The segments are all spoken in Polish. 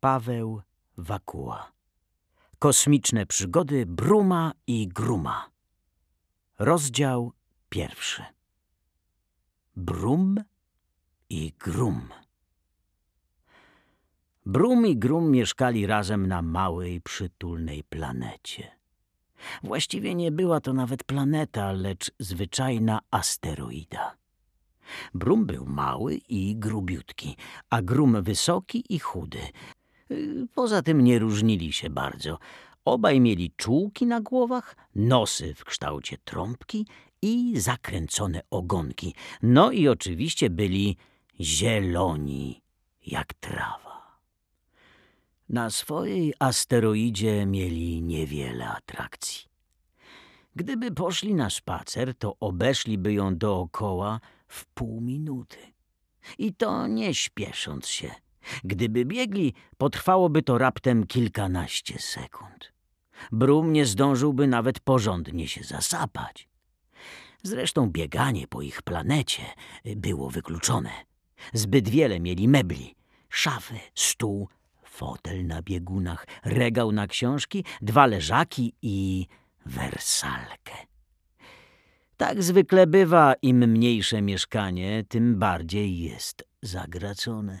Paweł Wakuła. Kosmiczne przygody Bruma i Gruma. Rozdział pierwszy. Brum i Grum. Brum i Grum mieszkali razem na małej, przytulnej planecie. Właściwie nie była to nawet planeta, lecz zwyczajna asteroida. Brum był mały i grubiutki, a Grum wysoki i chudy, Poza tym nie różnili się bardzo. Obaj mieli czułki na głowach, nosy w kształcie trąbki i zakręcone ogonki. No i oczywiście byli zieloni jak trawa. Na swojej asteroidzie mieli niewiele atrakcji. Gdyby poszli na spacer, to obeszliby ją dookoła w pół minuty. I to nie śpiesząc się – Gdyby biegli, potrwałoby to raptem kilkanaście sekund. Brum nie zdążyłby nawet porządnie się zasapać. Zresztą bieganie po ich planecie było wykluczone. Zbyt wiele mieli mebli, szafy, stół, fotel na biegunach, regał na książki, dwa leżaki i wersalkę. Tak zwykle bywa, im mniejsze mieszkanie, tym bardziej jest zagracone.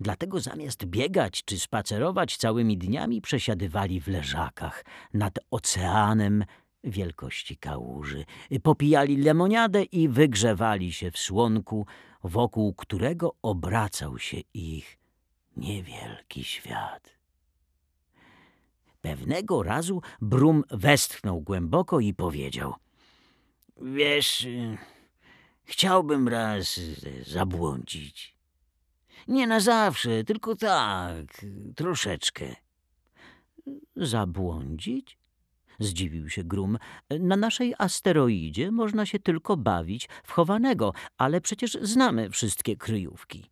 Dlatego zamiast biegać czy spacerować całymi dniami, przesiadywali w leżakach nad oceanem wielkości kałuży. Popijali lemoniadę i wygrzewali się w słonku, wokół którego obracał się ich niewielki świat. Pewnego razu Brum westchnął głęboko i powiedział – Wiesz, chciałbym raz zabłądzić. Nie na zawsze, tylko tak, troszeczkę. Zabłądzić? Zdziwił się Grum. Na naszej asteroidzie można się tylko bawić w chowanego, ale przecież znamy wszystkie kryjówki.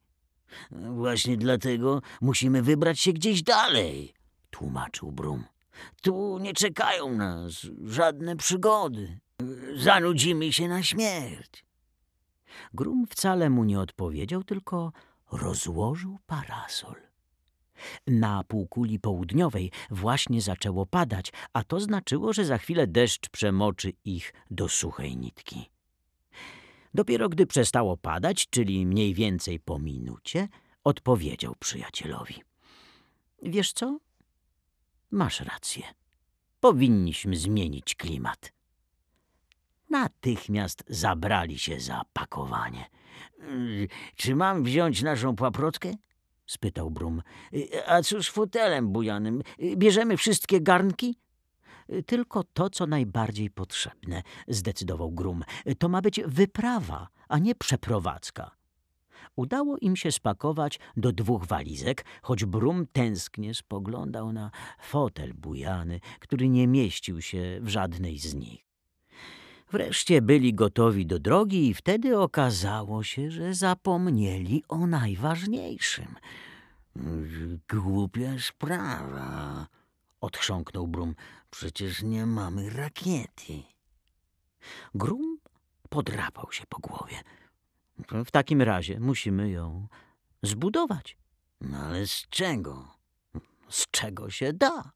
Właśnie dlatego musimy wybrać się gdzieś dalej, tłumaczył Brum. Tu nie czekają nas żadne przygody. Zanudzimy się na śmierć. Grum wcale mu nie odpowiedział, tylko rozłożył parasol. Na półkuli południowej właśnie zaczęło padać, a to znaczyło, że za chwilę deszcz przemoczy ich do suchej nitki. Dopiero gdy przestało padać, czyli mniej więcej po minucie, odpowiedział przyjacielowi. Wiesz co? Masz rację. Powinniśmy zmienić klimat natychmiast zabrali się za pakowanie. Y, czy mam wziąć naszą paprotkę? spytał Brum. Y, a cóż fotelem bujanym? Y, bierzemy wszystkie garnki? Tylko to, co najbardziej potrzebne, zdecydował Grum. To ma być wyprawa, a nie przeprowadzka. Udało im się spakować do dwóch walizek, choć Brum tęsknie spoglądał na fotel bujany, który nie mieścił się w żadnej z nich. Wreszcie byli gotowi do drogi i wtedy okazało się, że zapomnieli o najważniejszym. Głupia sprawa, odchrząknął Brum. Przecież nie mamy rakiety. Grum podrapał się po głowie. W takim razie musimy ją zbudować. No ale z czego? Z czego się da?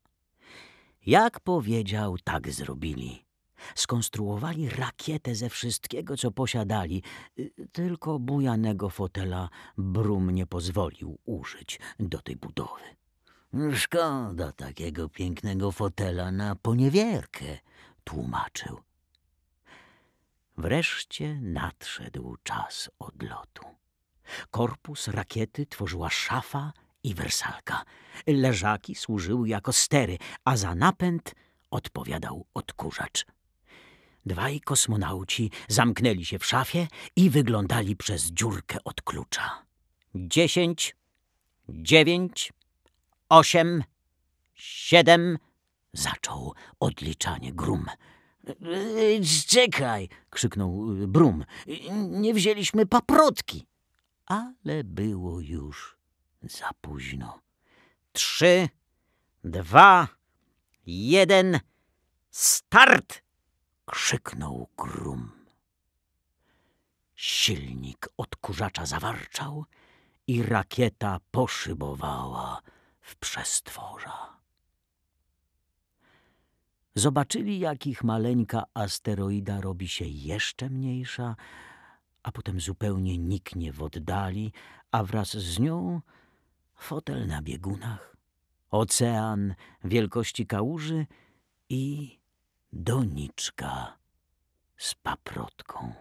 Jak powiedział, tak zrobili. Skonstruowali rakietę ze wszystkiego, co posiadali, y, tylko bujanego fotela Brum nie pozwolił użyć do tej budowy. Szkoda takiego pięknego fotela na poniewierkę, tłumaczył. Wreszcie nadszedł czas odlotu. Korpus rakiety tworzyła szafa i wersalka. Leżaki służyły jako stery, a za napęd odpowiadał odkurzacz. Dwaj kosmonauci zamknęli się w szafie i wyglądali przez dziurkę od klucza. Dziesięć, dziewięć, osiem, siedem... Zaczął odliczanie Grum. Czekaj! krzyknął Brum. Nie wzięliśmy paprotki. Ale było już za późno. Trzy, dwa, jeden, start! krzyknął grum. Silnik odkurzacza zawarczał i rakieta poszybowała w przestworza. Zobaczyli, jak ich maleńka asteroida robi się jeszcze mniejsza, a potem zupełnie niknie w oddali, a wraz z nią fotel na biegunach, ocean wielkości kałuży i doniczka z paprotką.